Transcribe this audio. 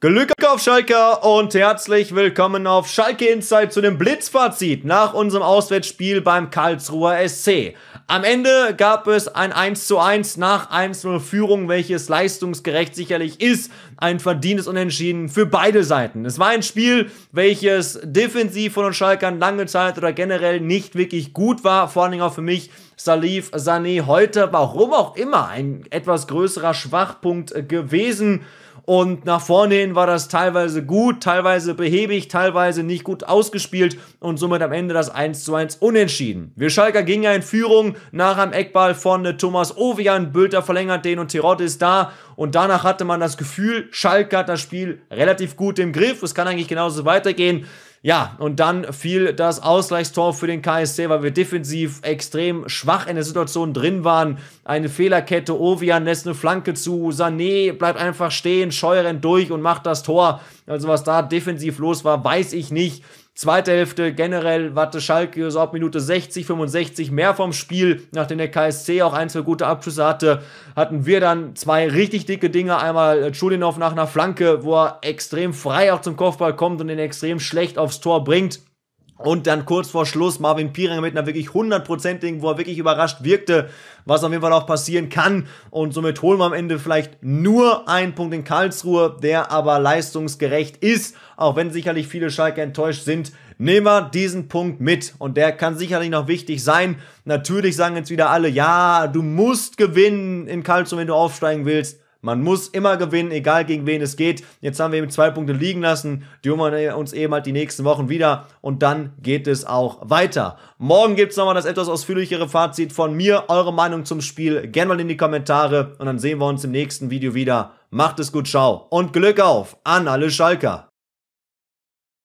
Glück auf Schalke und herzlich willkommen auf Schalke Insight zu dem Blitzfazit nach unserem Auswärtsspiel beim Karlsruher SC. Am Ende gab es ein 1 zu 1 nach 1-0 Führung, welches leistungsgerecht sicherlich ist. Ein verdientes Unentschieden für beide Seiten. Es war ein Spiel, welches defensiv von den Schalkern lange Zeit oder generell nicht wirklich gut war, vor allen Dingen auch für mich. Salif Sané heute, warum auch immer, ein etwas größerer Schwachpunkt gewesen. Und nach vorne hin war das teilweise gut, teilweise behäbig, teilweise nicht gut ausgespielt und somit am Ende das 1 zu 1 unentschieden. Wir Schalker gingen ja in Führung nach einem Eckball von Thomas Ovian. Bülter verlängert den und Terodde ist da und danach hatte man das Gefühl, Schalke hat das Spiel relativ gut im Griff. Es kann eigentlich genauso weitergehen. Ja, und dann fiel das Ausgleichstor für den KSC, weil wir defensiv extrem schwach in der Situation drin waren. Eine Fehlerkette, Ovian lässt eine Flanke zu, Sané bleibt einfach stehen, Scheuer rennt durch und macht das Tor. Also was da defensiv los war, weiß ich nicht. Zweite Hälfte generell warte Schalke so ab Minute 60, 65 mehr vom Spiel, nachdem der KSC auch ein, zwei gute Abschlüsse hatte, hatten wir dann zwei richtig dicke Dinge. Einmal äh, Schulinov nach einer Flanke, wo er extrem frei auch zum Kopfball kommt und ihn extrem schlecht aufs Tor bringt. Und dann kurz vor Schluss Marvin Pirang mit einer wirklich hundertprozentigen, wo er wirklich überrascht wirkte, was auf jeden Fall auch passieren kann. Und somit holen wir am Ende vielleicht nur einen Punkt in Karlsruhe, der aber leistungsgerecht ist, auch wenn sicherlich viele Schalke enttäuscht sind. Nehmen wir diesen Punkt mit und der kann sicherlich noch wichtig sein. Natürlich sagen jetzt wieder alle, ja, du musst gewinnen in Karlsruhe, wenn du aufsteigen willst. Man muss immer gewinnen, egal gegen wen es geht. Jetzt haben wir eben zwei Punkte liegen lassen. Die holen wir uns eben halt die nächsten Wochen wieder. Und dann geht es auch weiter. Morgen gibt's nochmal das etwas ausführlichere Fazit von mir. Eure Meinung zum Spiel gerne mal in die Kommentare. Und dann sehen wir uns im nächsten Video wieder. Macht es gut, ciao. Und Glück auf an alle Schalker.